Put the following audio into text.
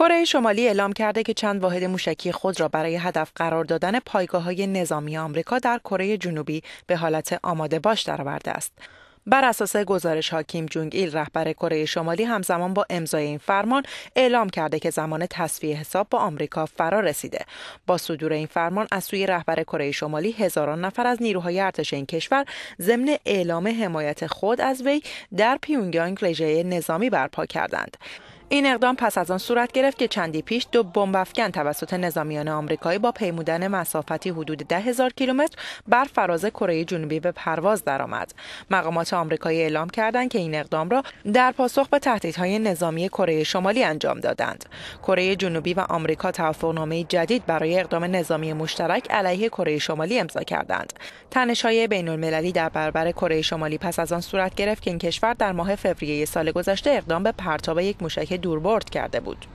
کره شمالی اعلام کرده که چند واحد موشکی خود را برای هدف قرار دادن پایگاه های نظامی آمریکا در کره جنوبی به حالت آماده باش درآورده است. بر اساس گزارش ها کیم جونگ ایل رهبر کره شمالی همزمان با امضای این فرمان اعلام کرده که زمان تصفیه حساب با آمریکا فرا رسیده با صدور این فرمان از سوی رهبر کره شمالی هزاران نفر از نیروهای ارتش این کشور ضمن اعلام حمایت خود از وی در پیونگیانگ رژه نظامی برپا کردند این اقدام پس از آن صورت گرفت که چندی پیش دو بمب توسط نظامیان آمریکایی با پیمودن مسافتی حدود ده هزار کیلومتر بر فراز کره جنوبی به پرواز درآمد. مقامات آمریکایی اعلام کردند که این اقدام را در پاسخ به تهدیدهای نظامی کره شمالی انجام دادند. کره جنوبی و آمریکا توافقنامه جدید برای اقدام نظامی مشترک علیه کره شمالی امضا کردند. تنش‌های بین‌المللی در برابر کره شمالی پس از آن صورت گرفت که این کشور در ماه فوریه سال گذشته اقدام به پرتاب یک موشک دوربرد کرده بود.